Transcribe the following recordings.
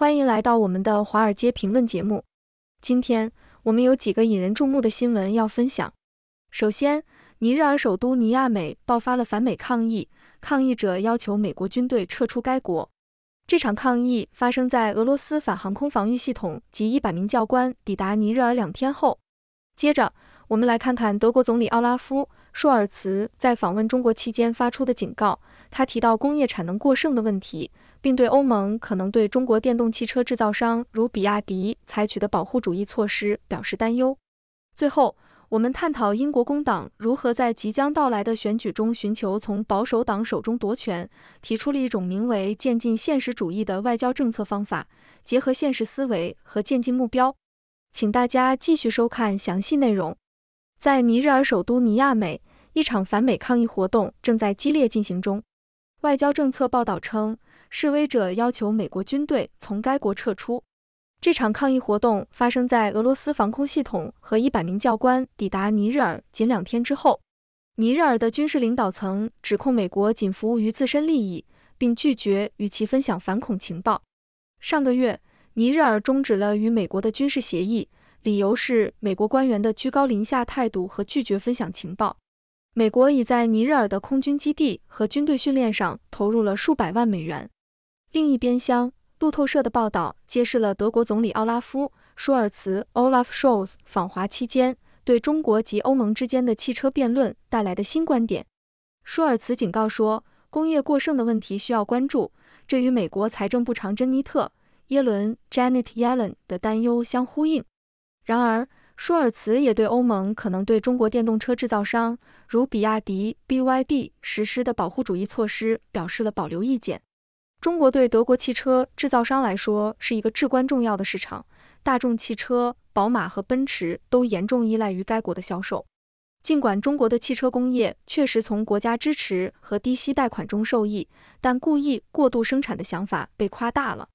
欢迎来到我们的《华尔街评论》节目。今天我们有几个引人注目的新闻要分享。首先，尼日尔首都尼亚美爆发了反美抗议，抗议者要求美国军队撤出该国。这场抗议发生在俄罗斯反航空防御系统及一百名教官抵达尼日尔两天后。接着，我们来看看德国总理奥拉夫·舒尔茨在访问中国期间发出的警告。他提到工业产能过剩的问题，并对欧盟可能对中国电动汽车制造商如比亚迪采取的保护主义措施表示担忧。最后，我们探讨英国工党如何在即将到来的选举中寻求从保守党手中夺权，提出了一种名为“渐进现实主义”的外交政策方法，结合现实思维和渐进目标。请大家继续收看详细内容。在尼日尔首都尼亚美，一场反美抗议活动正在激烈进行中。外交政策报道称，示威者要求美国军队从该国撤出。这场抗议活动发生在俄罗斯防空系统和一百名教官抵达尼日尔仅两天之后。尼日尔的军事领导层指控美国仅服务于自身利益，并拒绝与其分享反恐情报。上个月，尼日尔终止了与美国的军事协议，理由是美国官员的居高临下态度和拒绝分享情报。美国已在尼日尔的空军基地和军队训练上投入了数百万美元。另一边厢，路透社的报道揭示了德国总理奥拉夫·舒尔茨 （Olaf Scholz） 访华期间对中国及欧盟之间的汽车辩论带来的新观点。舒尔茨警告说，工业过剩的问题需要关注，这与美国财政部长珍妮特·耶伦 （Janet Yellen） 的担忧相呼应。然而，舒尔茨也对欧盟可能对中国电动车制造商如比亚迪 BYD 实施的保护主义措施表示了保留意见。中国对德国汽车制造商来说是一个至关重要的市场，大众汽车、宝马和奔驰都严重依赖于该国的销售。尽管中国的汽车工业确实从国家支持和低息贷款中受益，但故意过度生产的想法被夸大了。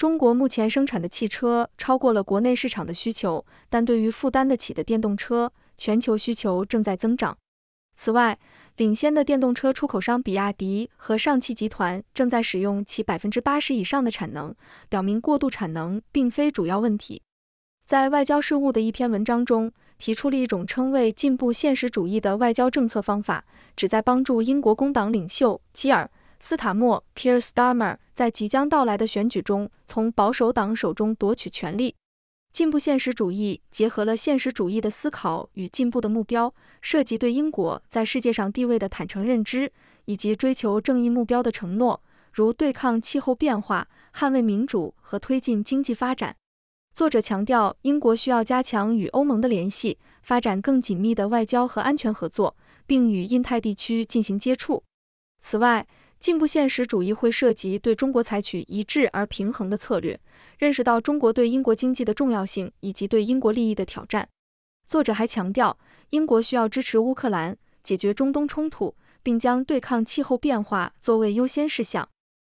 中国目前生产的汽车超过了国内市场的需求，但对于负担得起的电动车，全球需求正在增长。此外，领先的电动车出口商比亚迪和上汽集团正在使用其百分之八十以上的产能，表明过度产能并非主要问题。在外交事务的一篇文章中，提出了一种称谓“进步现实主义”的外交政策方法，旨在帮助英国工党领袖基尔。斯塔默 （Keir Starmer） 在即将到来的选举中从保守党手中夺取权力。进步现实主义结合了现实主义的思考与进步的目标，涉及对英国在世界上地位的坦诚认知，以及追求正义目标的承诺，如对抗气候变化、捍卫民主和推进经济发展。作者强调，英国需要加强与欧盟的联系，发展更紧密的外交和安全合作，并与印太地区进行接触。此外，进步现实主义会涉及对中国采取一致而平衡的策略，认识到中国对英国经济的重要性以及对英国利益的挑战。作者还强调，英国需要支持乌克兰，解决中东冲突，并将对抗气候变化作为优先事项。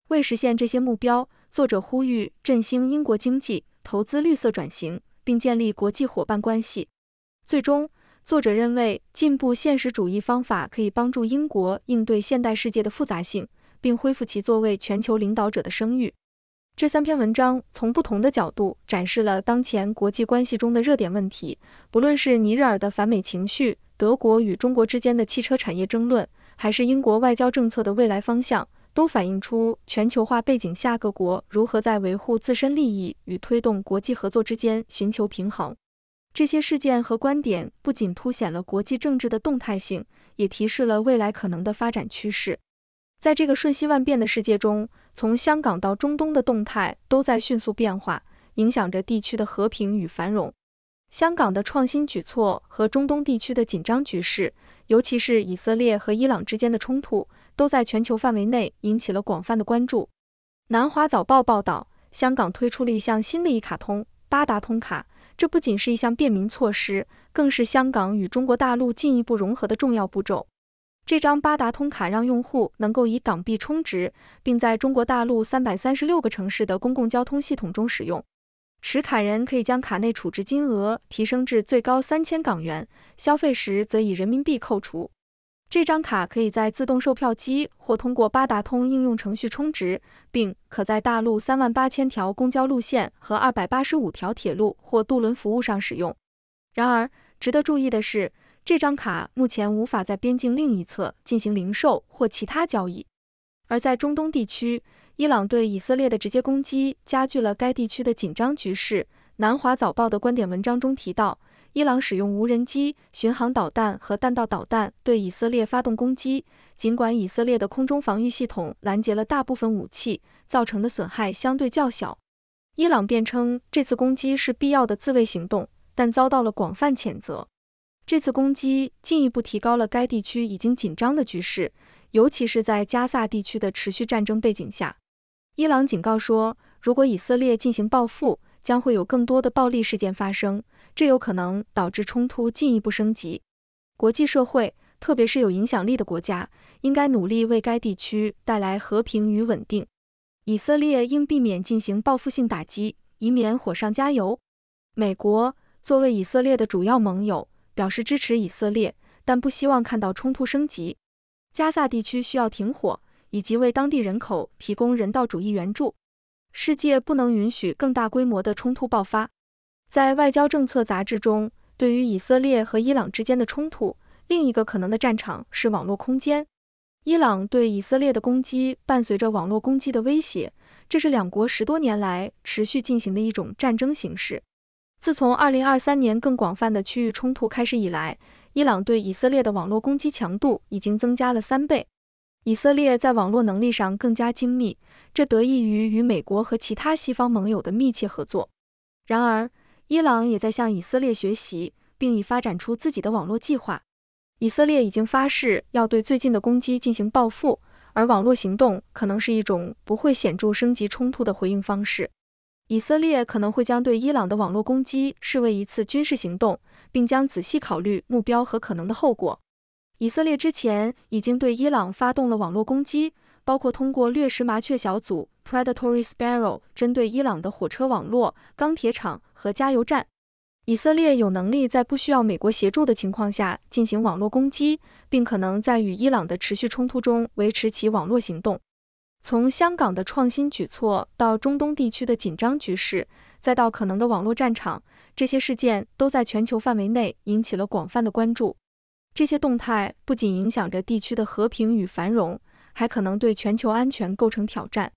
为实现这些目标，作者呼吁振兴英国经济，投资绿色转型，并建立国际伙伴关系。最终。作者认为，进步现实主义方法可以帮助英国应对现代世界的复杂性，并恢复其作为全球领导者的声誉。这三篇文章从不同的角度展示了当前国际关系中的热点问题，不论是尼日尔的反美情绪、德国与中国之间的汽车产业争论，还是英国外交政策的未来方向，都反映出全球化背景下各国如何在维护自身利益与推动国际合作之间寻求平衡。这些事件和观点不仅凸显了国际政治的动态性，也提示了未来可能的发展趋势。在这个瞬息万变的世界中，从香港到中东的动态都在迅速变化，影响着地区的和平与繁荣。香港的创新举措和中东地区的紧张局势，尤其是以色列和伊朗之间的冲突，都在全球范围内引起了广泛的关注。南华早报报道，香港推出了一项新的“一卡通”八达通卡。这不仅是一项便民措施，更是香港与中国大陆进一步融合的重要步骤。这张八达通卡让用户能够以港币充值，并在中国大陆三百三十六个城市的公共交通系统中使用。持卡人可以将卡内储值金额提升至最高三千港元，消费时则以人民币扣除。这张卡可以在自动售票机或通过八达通应用程序充值，并可在大陆三万八千条公交路线和二百八十五条铁路或渡轮服务上使用。然而，值得注意的是，这张卡目前无法在边境另一侧进行零售或其他交易。而在中东地区，伊朗对以色列的直接攻击加剧了该地区的紧张局势。南华早报的观点文章中提到。伊朗使用无人机、巡航导弹和弹道导弹对以色列发动攻击，尽管以色列的空中防御系统拦截了大部分武器，造成的损害相对较小。伊朗辩称这次攻击是必要的自卫行动，但遭到了广泛谴责。这次攻击进一步提高了该地区已经紧张的局势，尤其是在加萨地区的持续战争背景下。伊朗警告说，如果以色列进行报复，将会有更多的暴力事件发生。这有可能导致冲突进一步升级。国际社会，特别是有影响力的国家，应该努力为该地区带来和平与稳定。以色列应避免进行报复性打击，以免火上加油。美国作为以色列的主要盟友，表示支持以色列，但不希望看到冲突升级。加萨地区需要停火，以及为当地人口提供人道主义援助。世界不能允许更大规模的冲突爆发。在外交政策杂志中，对于以色列和伊朗之间的冲突，另一个可能的战场是网络空间。伊朗对以色列的攻击伴随着网络攻击的威胁，这是两国十多年来持续进行的一种战争形式。自从二零二三年更广泛的区域冲突开始以来，伊朗对以色列的网络攻击强度已经增加了三倍。以色列在网络能力上更加精密，这得益于与美国和其他西方盟友的密切合作。然而，伊朗也在向以色列学习，并已发展出自己的网络计划。以色列已经发誓要对最近的攻击进行报复，而网络行动可能是一种不会显著升级冲突的回应方式。以色列可能会将对伊朗的网络攻击视为一次军事行动，并将仔细考虑目标和可能的后果。以色列之前已经对伊朗发动了网络攻击，包括通过掠食麻雀小组 （Predatory Sparrow） 针对伊朗的火车网络、钢铁厂。和加油站，以色列有能力在不需要美国协助的情况下进行网络攻击，并可能在与伊朗的持续冲突中维持其网络行动。从香港的创新举措到中东地区的紧张局势，再到可能的网络战场，这些事件都在全球范围内引起了广泛的关注。这些动态不仅影响着地区的和平与繁荣，还可能对全球安全构成挑战。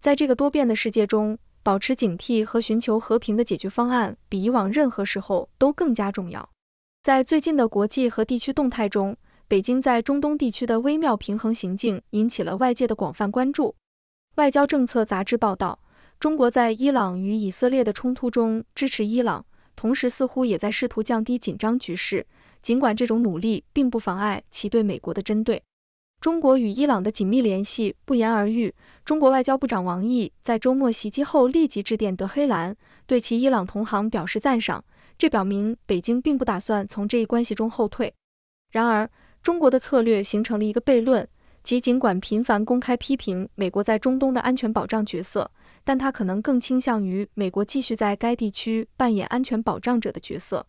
在这个多变的世界中，保持警惕和寻求和平的解决方案，比以往任何时候都更加重要。在最近的国际和地区动态中，北京在中东地区的微妙平衡行径引起了外界的广泛关注。外交政策杂志报道，中国在伊朗与以色列的冲突中支持伊朗，同时似乎也在试图降低紧张局势，尽管这种努力并不妨碍其对美国的针对。中国与伊朗的紧密联系不言而喻。中国外交部长王毅在周末袭击后立即致电德黑兰，对其伊朗同行表示赞赏，这表明北京并不打算从这一关系中后退。然而，中国的策略形成了一个悖论，即尽管频繁公开批评美国在中东的安全保障角色，但他可能更倾向于美国继续在该地区扮演安全保障者的角色。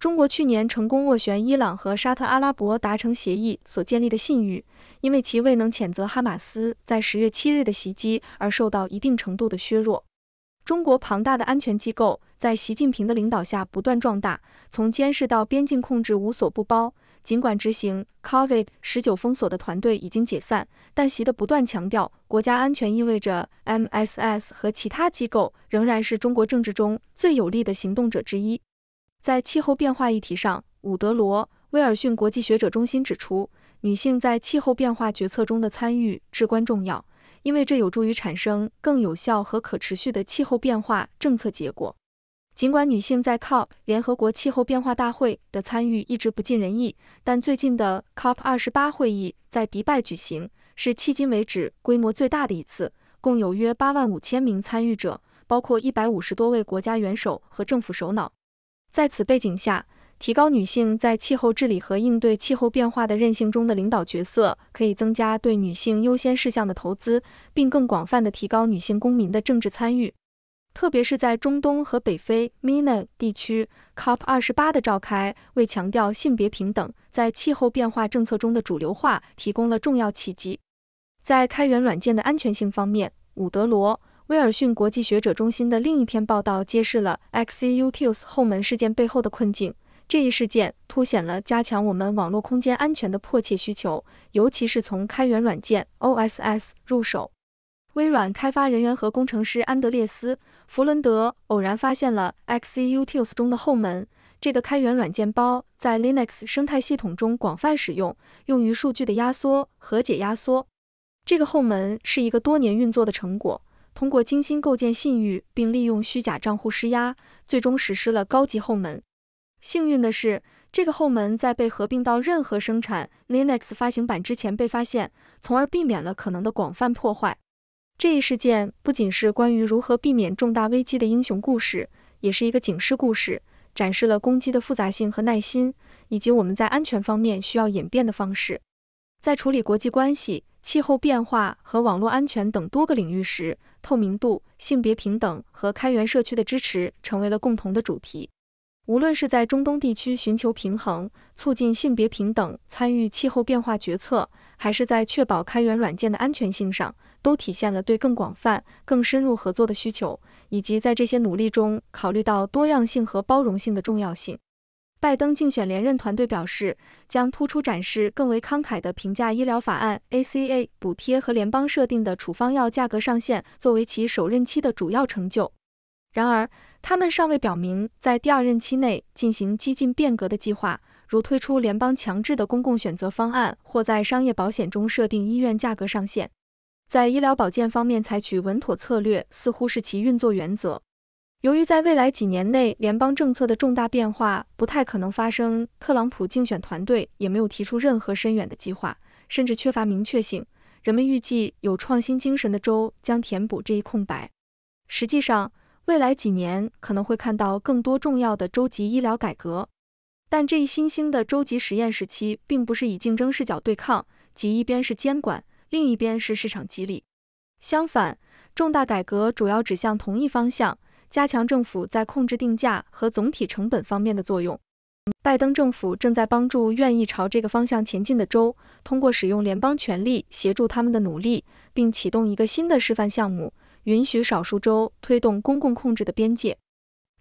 中国去年成功斡旋伊朗和沙特阿拉伯达成协议所建立的信誉，因为其未能谴责哈马斯在十月七日的袭击而受到一定程度的削弱。中国庞大的安全机构在习近平的领导下不断壮大，从监视到边境控制无所不包。尽管执行 COVID 十九封锁的团队已经解散，但习的不断强调国家安全意味着 MSS 和其他机构仍然是中国政治中最有力的行动者之一。在气候变化议题上，伍德罗·威尔逊国际学者中心指出，女性在气候变化决策中的参与至关重要，因为这有助于产生更有效和可持续的气候变化政策结果。尽管女性在 COP 联合国气候变化大会的参与一直不尽人意，但最近的 COP 二十八会议在迪拜举行，是迄今为止规模最大的一次，共有约八万五千名参与者，包括一百五十多位国家元首和政府首脑。在此背景下，提高女性在气候治理和应对气候变化的韧性中的领导角色，可以增加对女性优先事项的投资，并更广泛地提高女性公民的政治参与。特别是在中东和北非 m a n a 地区，COP28 的召开为强调性别平等在气候变化政策中的主流化提供了重要契机。在开源软件的安全性方面，伍德罗。威尔逊国际学者中心的另一篇报道揭示了 x e u t u l s 后门事件背后的困境。这一事件凸显了加强我们网络空间安全的迫切需求，尤其是从开源软件 OSS 入手。微软开发人员和工程师安德烈斯·弗伦德偶然发现了 x e u t u l s 中的后门。这个开源软件包在 Linux 生态系统中广泛使用，用于数据的压缩和解压缩。这个后门是一个多年运作的成果。通过精心构建信誉，并利用虚假账户施压，最终实施了高级后门。幸运的是，这个后门在被合并到任何生产 Linux 发行版之前被发现，从而避免了可能的广泛破坏。这一事件不仅是关于如何避免重大危机的英雄故事，也是一个警示故事，展示了攻击的复杂性和耐心，以及我们在安全方面需要演变的方式。在处理国际关系、气候变化和网络安全等多个领域时，透明度、性别平等和开源社区的支持成为了共同的主题。无论是在中东地区寻求平衡、促进性别平等、参与气候变化决策，还是在确保开源软件的安全性上，都体现了对更广泛、更深入合作的需求，以及在这些努力中考虑到多样性和包容性的重要性。拜登竞选连任团队表示，将突出展示更为慷慨的评价医疗法案 （ACA） 补贴和联邦设定的处方药价格上限作为其首任期的主要成就。然而，他们尚未表明在第二任期内进行激进变革的计划，如推出联邦强制的公共选择方案或在商业保险中设定医院价格上限。在医疗保健方面采取稳妥策略，似乎是其运作原则。由于在未来几年内联邦政策的重大变化不太可能发生，特朗普竞选团队也没有提出任何深远的计划，甚至缺乏明确性。人们预计有创新精神的州将填补这一空白。实际上，未来几年可能会看到更多重要的州级医疗改革，但这一新兴的州级实验时期并不是以竞争视角对抗，即一边是监管，另一边是市场激励。相反，重大改革主要指向同一方向。加强政府在控制定价和总体成本方面的作用。拜登政府正在帮助愿意朝这个方向前进的州，通过使用联邦权力协助他们的努力，并启动一个新的示范项目，允许少数州推动公共控制的边界。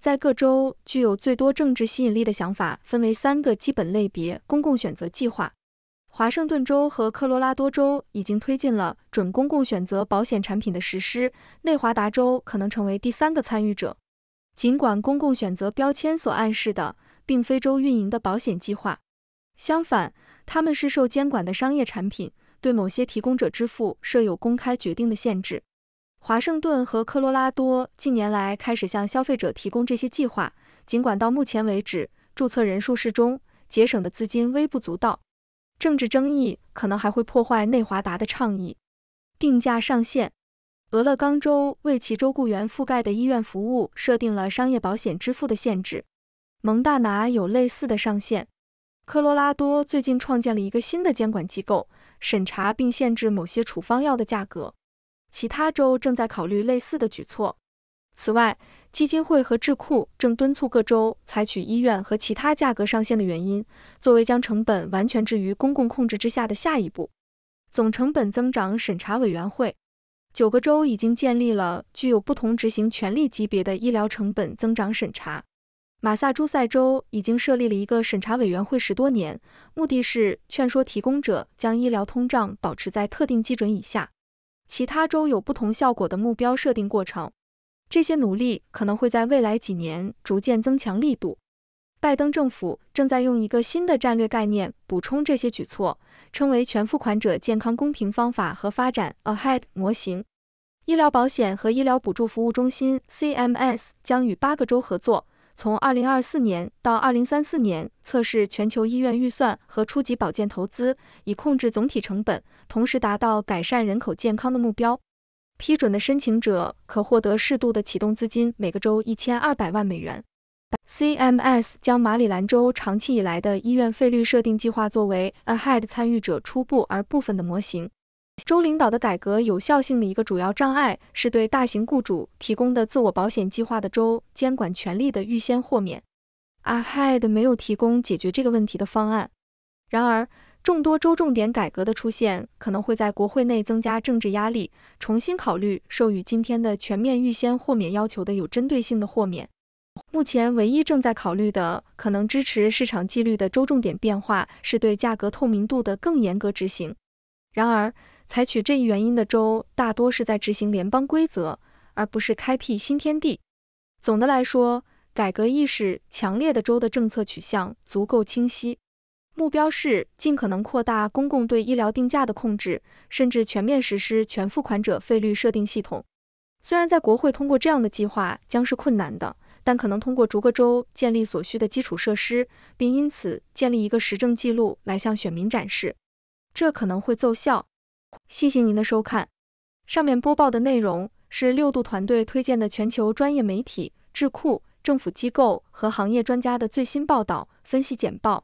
在各州具有最多政治吸引力的想法分为三个基本类别：公共选择计划。华盛顿州和科罗拉多州已经推进了准公共选择保险产品的实施，内华达州可能成为第三个参与者。尽管公共选择标签所暗示的并非州运营的保险计划，相反，他们是受监管的商业产品，对某些提供者支付设有公开决定的限制。华盛顿和科罗拉多近年来开始向消费者提供这些计划，尽管到目前为止，注册人数适中，节省的资金微不足道。政治争议可能还会破坏内华达的倡议定价上限。俄勒冈州为其州雇员覆盖的医院服务设定了商业保险支付的限制。蒙大拿有类似的上限。科罗拉多最近创建了一个新的监管机构，审查并限制某些处方药的价格。其他州正在考虑类似的举措。此外，基金会和智库正敦促各州采取医院和其他价格上限的原因，作为将成本完全置于公共控制之下的下一步。总成本增长审查委员会，九个州已经建立了具有不同执行权力级别的医疗成本增长审查。马萨诸塞州已经设立了一个审查委员会十多年，目的是劝说提供者将医疗通胀保持在特定基准以下。其他州有不同效果的目标设定过程。这些努力可能会在未来几年逐渐增强力度。拜登政府正在用一个新的战略概念补充这些举措，称为全付款者健康公平方法和发展 （AHEAD） 模型。医疗保险和医疗补助服务中心 （CMS） 将与八个州合作，从2024年到2034年测试全球医院预算和初级保健投资，以控制总体成本，同时达到改善人口健康的目标。批准的申请者可获得适度的启动资金，每个州一千二百万美元。CMS 将马里兰州长期以来的医院费率设定计划作为 AHED a 参与者初步而部分的模型。州领导的改革有效性的一个主要障碍是对大型雇主提供的自我保险计划的州监管权力的预先豁免。AHED a 没有提供解决这个问题的方案。然而，众多州重点改革的出现可能会在国会内增加政治压力，重新考虑授予今天的全面预先豁免要求的有针对性的豁免。目前唯一正在考虑的可能支持市场纪律的州重点变化是对价格透明度的更严格执行。然而，采取这一原因的州大多是在执行联邦规则，而不是开辟新天地。总的来说，改革意识强烈的州的政策取向足够清晰。目标是尽可能扩大公共对医疗定价的控制，甚至全面实施全付款者费率设定系统。虽然在国会通过这样的计划将是困难的，但可能通过逐个州建立所需的基础设施，并因此建立一个实证记录来向选民展示，这可能会奏效。谢谢您的收看。上面播报的内容是六度团队推荐的全球专业媒体、智库、政府机构和行业专家的最新报道、分析简报。